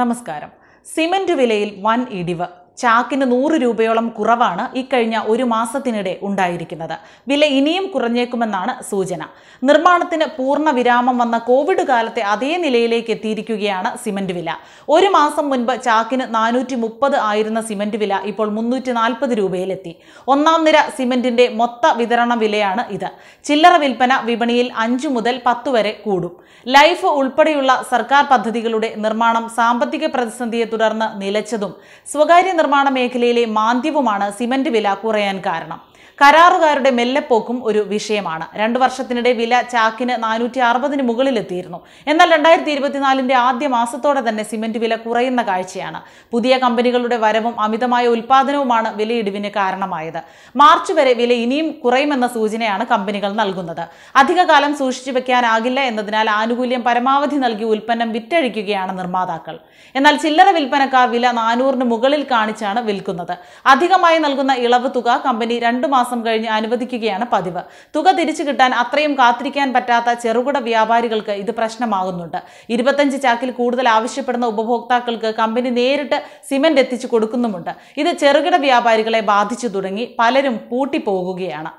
നമസ്കാരം സിമന്റ് വിലയിൽ വൻ ഇടിവ് ചാക്കിന് നൂറ് രൂപയോളം കുറവാണ് ഇക്കഴിഞ്ഞ ഒരു മാസത്തിനിടെ ഉണ്ടായിരിക്കുന്നത് വില ഇനിയും കുറഞ്ഞേക്കുമെന്നാണ് സൂചന നിർമ്മാണത്തിന് പൂർണ്ണ വിരാമം വന്ന കോവിഡ് കാലത്തെ അതേ നിലയിലേക്ക് എത്തിയിരിക്കുകയാണ് സിമന്റ് വില ഒരു മാസം മുൻപ് ചാക്കിന് നാനൂറ്റി മുപ്പത് ആയിരുന്ന സിമന്റ് വില ഇപ്പോൾ മുന്നൂറ്റി നാൽപ്പത് രൂപയിലെത്തി ഒന്നാം നിര സിമന്റിന്റെ മൊത്ത വിതരണ വിലയാണ് ഇത് ചില്ലറ വിൽപ്പന വിപണിയിൽ അഞ്ചു മുതൽ പത്ത് വരെ കൂടും ലൈഫ് ഉൾപ്പെടെയുള്ള സർക്കാർ പദ്ധതികളുടെ നിർമ്മാണം സാമ്പത്തിക പ്രതിസന്ധിയെ തുടർന്ന് നിലച്ചതും സ്വകാര്യ നിർമ്മാണ മേഖലയിലെ മാന്ദ്യവുമാണ് സിമന്റ് വില കുറയാൻ കാരണം കരാറുകാരുടെ മെല്ലെപ്പോക്കും ഒരു വിഷയമാണ് രണ്ടു വർഷത്തിനിടെ വില ചാക്കിന് നാനൂറ്റി അറുപതിന് മുകളിലെത്തിയിരുന്നു എന്നാൽ രണ്ടായിരത്തി ഇരുപത്തിനാലിന്റെ ആദ്യ മാസത്തോടെ തന്നെ സിമന്റ് വില കുറയുന്ന കാഴ്ചയാണ് പുതിയ കമ്പനികളുടെ വരവും അമിതമായ ഉൽപാദനവുമാണ് വിലയിടിവിന് കാരണമായത് മാർച്ച് വരെ വില ഇനിയും കുറയുമെന്ന സൂചനയാണ് കമ്പനികൾ നൽകുന്നത് അധികകാലം സൂക്ഷിച്ചു വെക്കാനാകില്ല എന്നതിനാൽ ആനുകൂല്യം പരമാവധി നൽകി ഉൽപ്പന്നം വിറ്റഴിക്കുകയാണ് നിർമ്മാതാക്കൾ എന്നാൽ ചില്ലറ വിൽപ്പനക്കാർ വില നാനൂറിന് മുകളിൽ കാണിച്ചു കാണിച്ചാണ് വിൽക്കുന്നത് അധികമായി നൽകുന്ന ഇളവ് തുക കമ്പനി രണ്ടു മാസം കഴിഞ്ഞ് അനുവദിക്കുകയാണ് പതിവ് തുക തിരിച്ചു കിട്ടാൻ അത്രയും കാത്തിരിക്കാൻ പറ്റാത്ത ചെറുകിട വ്യാപാരികൾക്ക് ഇത് പ്രശ്നമാകുന്നുണ്ട് ഇരുപത്തഞ്ച് ചാക്കിൽ കൂടുതൽ ആവശ്യപ്പെടുന്ന ഉപഭോക്താക്കൾക്ക് കമ്പനി നേരിട്ട് സിമന്റ് എത്തിച്ചു കൊടുക്കുന്നുമുണ്ട് ഇത് ചെറുകിട വ്യാപാരികളെ ബാധിച്ചു തുടങ്ങി പലരും പൂട്ടിപ്പോകുകയാണ്